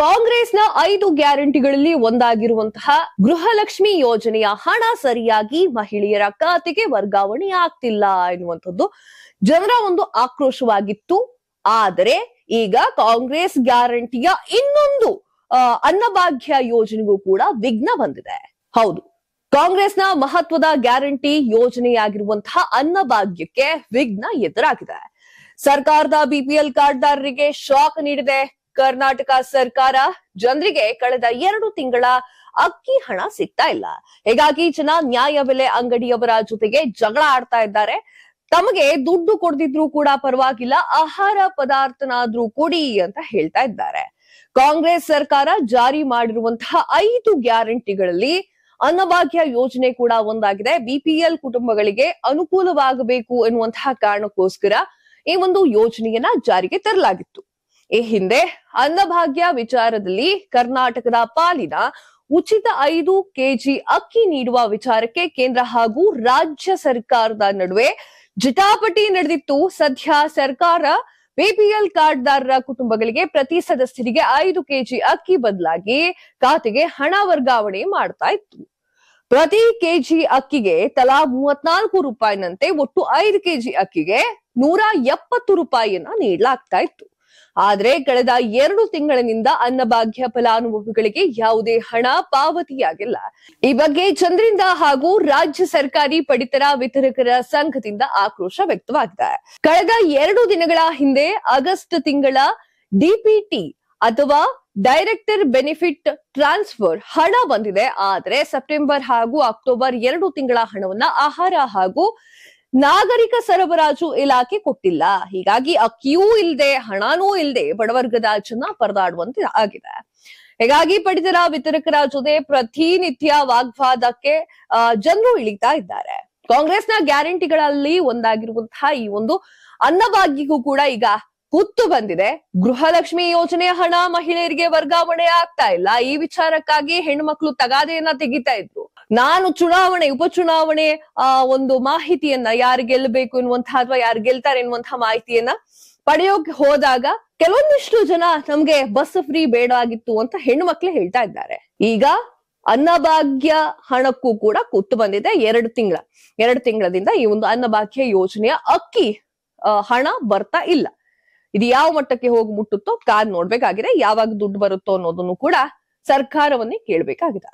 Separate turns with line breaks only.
ಕಾಂಗ್ರೆಸ್ನ ಐದು ಗ್ಯಾರಂಟಿಗಳಲ್ಲಿ ಒಂದಾಗಿರುವಂತಹ ಗೃಹಲಕ್ಷ್ಮಿ ಯೋಜನೆಯ ಹಣ ಸರಿಯಾಗಿ ಮಹಿಳೆಯರ ಖಾತೆಗೆ ವರ್ಗಾವಣೆ ಆಗ್ತಿಲ್ಲ ಎನ್ನುವಂಥದ್ದು ಜನರ ಒಂದು ಆಕ್ರೋಶವಾಗಿತ್ತು ಆದರೆ ಈಗ ಕಾಂಗ್ರೆಸ್ ಗ್ಯಾರಂಟಿಯ ಇನ್ನೊಂದು ಅನ್ನಭಾಗ್ಯ ಯೋಜನೆಗೂ ಕೂಡ ವಿಘ್ನ ಬಂದಿದೆ ಹೌದು ಕಾಂಗ್ರೆಸ್ನ ಮಹತ್ವದ ಗ್ಯಾರಂಟಿ ಯೋಜನೆಯಾಗಿರುವಂತಹ ಅನ್ನಭಾಗ್ಯಕ್ಕೆ ವಿಘ್ನ ಎದುರಾಗಿದೆ ಸರ್ಕಾರದ ಬಿಪಿಎಲ್ ಕಾರ್ಡ್ದಾರರಿಗೆ ಶಾಕ್ ನೀಡಿದೆ ಕರ್ನಾಟಕ ಸರ್ಕಾರ ಜನರಿಗೆ ಕಳೆದ ಎರಡು ತಿಂಗಳ ಅಕ್ಕಿ ಹಣ ಸಿಗ್ತಾ ಇಲ್ಲ ಹೀಗಾಗಿ ಜನ ನ್ಯಾಯ ಬೆಲೆ ಅಂಗಡಿಯವರ ಜೊತೆಗೆ ಜಗಳ ಆಡ್ತಾ ಇದ್ದಾರೆ ತಮಗೆ ದುಡ್ಡು ಕೊಡದಿದ್ರು ಕೂಡ ಪರವಾಗಿಲ್ಲ ಆಹಾರ ಪದಾರ್ಥನಾದ್ರೂ ಕೊಡಿ ಅಂತ ಹೇಳ್ತಾ ಇದ್ದಾರೆ ಕಾಂಗ್ರೆಸ್ ಸರ್ಕಾರ ಜಾರಿ ಮಾಡಿರುವಂತಹ ಐದು ಗ್ಯಾರಂಟಿಗಳಲ್ಲಿ ಅನ್ನಭಾಗ್ಯ ಯೋಜನೆ ಕೂಡ ಒಂದಾಗಿದೆ ಬಿಪಿಎಲ್ ಕುಟುಂಬಗಳಿಗೆ ಅನುಕೂಲವಾಗಬೇಕು ಎನ್ನುವಂತಹ ಕಾರಣಕ್ಕೋಸ್ಕರ ಈ ಒಂದು ಯೋಜನೆಯನ್ನ ಜಾರಿಗೆ ತರಲಾಗಿತ್ತು ಈ ಹಿಂದೆ ಅನ್ನಭಾಗ್ಯ ವಿಚಾರದಲ್ಲಿ ಕರ್ನಾಟಕದ ಪಾಲಿನ ಉಚಿತ ಐದು ಕೆಜಿ ಅಕ್ಕಿ ನೀಡುವ ವಿಚಾರಕ್ಕೆ ಕೇಂದ್ರ ಹಾಗೂ ರಾಜ್ಯ ಸರ್ಕಾರದ ನಡುವೆ ಜಟಾಪಟಿ ನಡೆದಿತ್ತು ಸದ್ಯ ಸರ್ಕಾರ ಬಿಪಿಎಲ್ ಕಾರ್ಡ್ದಾರರ ಕುಟುಂಬಗಳಿಗೆ ಪ್ರತಿ ಸದಸ್ಯರಿಗೆ ಐದು ಕೆಜಿ ಅಕ್ಕಿ ಬದಲಾಗಿ ಖಾತೆಗೆ ಹಣ ವರ್ಗಾವಣೆ ಮಾಡ್ತಾ ಇತ್ತು ಪ್ರತಿ ಕೆಜಿ ಅಕ್ಕಿಗೆ ತಲಾ ಮೂವತ್ನಾಲ್ಕು ರೂಪಾಯಿನಂತೆ ಒಟ್ಟು ಐದು ಕೆಜಿ ಅಕ್ಕಿಗೆ ನೂರ ಎಪ್ಪತ್ತು ರೂಪಾಯಿಯನ್ನ ನೀಡಲಾಗ್ತಾ ಇತ್ತು ಆದರೆ ಕಳೆದ ಎರಡು ತಿಂಗಳಿನಿಂದ ಅನ್ನಭಾಗ್ಯ ಫಲಾನುಭವಿಗಳಿಗೆ ಯಾವುದೇ ಹಣ ಪಾವತಿಯಾಗಿಲ್ಲ ಈ ಬಗ್ಗೆ ಚಂದ್ರಿಂದ ಹಾಗೂ ರಾಜ್ಯ ಸರ್ಕಾರಿ ಪಡಿತರ ವಿತರಕರ ಸಂಘದಿಂದ ಆಕ್ರೋಶ ವ್ಯಕ್ತವಾಗಿದೆ ಕಳೆದ ಎರಡು ದಿನಗಳ ಹಿಂದೆ ಆಗಸ್ಟ್ ತಿಂಗಳ ಡಿಪಿಟಿ ಅಥವಾ ಡೈರೆಕ್ಟರ್ ಬೆನಿಫಿಟ್ ಟ್ರಾನ್ಸ್ಫರ್ ಹಣ ಬಂದಿದೆ ಆದರೆ ಸೆಪ್ಟೆಂಬರ್ ಹಾಗೂ ಅಕ್ಟೋಬರ್ ಎರಡು ತಿಂಗಳ ಹಣವನ್ನ ಆಹಾರ ಹಾಗೂ ನಾಗರಿಕ ಸರಬರಾಜು ಇಲಾಖೆ ಕೊಟ್ಟಿಲ್ಲ ಹೀಗಾಗಿ ಅಕ್ಕಿಯೂ ಇಲ್ಲದೆ ಹಣನೂ ಇಲ್ಲದೆ ಬಡವರ್ಗದ ಜನ ಪರದಾಡುವಂತೆ ಆಗಿದೆ ಹೀಗಾಗಿ ಪಡಿತರ ವಿತರಕರ ಜೊತೆ ಪ್ರತಿನಿತ್ಯ ವಾಗ್ವಾದಕ್ಕೆ ಜನರು ಇಳಿತಾ ಇದ್ದಾರೆ ಕಾಂಗ್ರೆಸ್ನ ಗ್ಯಾರಂಟಿಗಳಲ್ಲಿ ಒಂದಾಗಿರುವಂತಹ ಈ ಒಂದು ಅನ್ನಭಾಗ್ಯಕ್ಕೂ ಕೂಡ ಈಗ ಹುತ್ತು ಬಂದಿದೆ ಗೃಹಲಕ್ಷ್ಮಿ ಯೋಜನೆ ಹಣ ಮಹಿಳೆಯರಿಗೆ ವರ್ಗಾವಣೆ ಆಗ್ತಾ ಇಲ್ಲ ಈ ವಿಚಾರಕ್ಕಾಗಿ ಹೆಣ್ಮಕ್ಳು ತಗಾದೆಯನ್ನ ತೆಗಿತಾ ಇದ್ರು ನಾನು ಚುನಾವಣೆ ಉಪಚುನಾವಣೆ ಆ ಒಂದು ಮಾಹಿತಿಯನ್ನ ಯಾರು ಗೆಲ್ಲಬೇಕು ಎನ್ನುವಂತಹ ಅಥವಾ ಯಾರು ಗೆಲ್ತಾರೆ ಎನ್ನುವಂತಹ ಮಾಹಿತಿಯನ್ನ ಪಡೆಯೋಕೆ ಹೋದಾಗ ಕೆಲವೊಂದಿಷ್ಟು ಜನ ನಮ್ಗೆ ಬಸ್ ಫ್ರೀ ಬೇಡ ಆಗಿತ್ತು ಅಂತ ಹೆಣ್ಣು ಮಕ್ಳು ಹೇಳ್ತಾ ಇದ್ದಾರೆ ಈಗ ಅನ್ನಭಾಗ್ಯ ಹಣಕ್ಕೂ ಕೂಡ ಕೂತು ಬಂದಿದೆ ಎರಡು ತಿಂಗಳ ಎರಡು ತಿಂಗಳದಿಂದ ಈ ಒಂದು ಅನ್ನಭಾಗ್ಯ ಯೋಜನೆಯ ಅಕ್ಕಿ ಹಣ ಬರ್ತಾ ಇಲ್ಲ ಇದು ಯಾವ ಮಟ್ಟಕ್ಕೆ ಹೋಗಿ ಮುಟ್ಟುತ್ತೋ ಕಾದ್ ನೋಡ್ಬೇಕಾಗಿದೆ ಯಾವಾಗ ದುಡ್ಡು ಬರುತ್ತೋ ಅನ್ನೋದನ್ನು ಕೂಡ ಸರ್ಕಾರವನ್ನೇ ಕೇಳ್ಬೇಕಾಗಿದೆ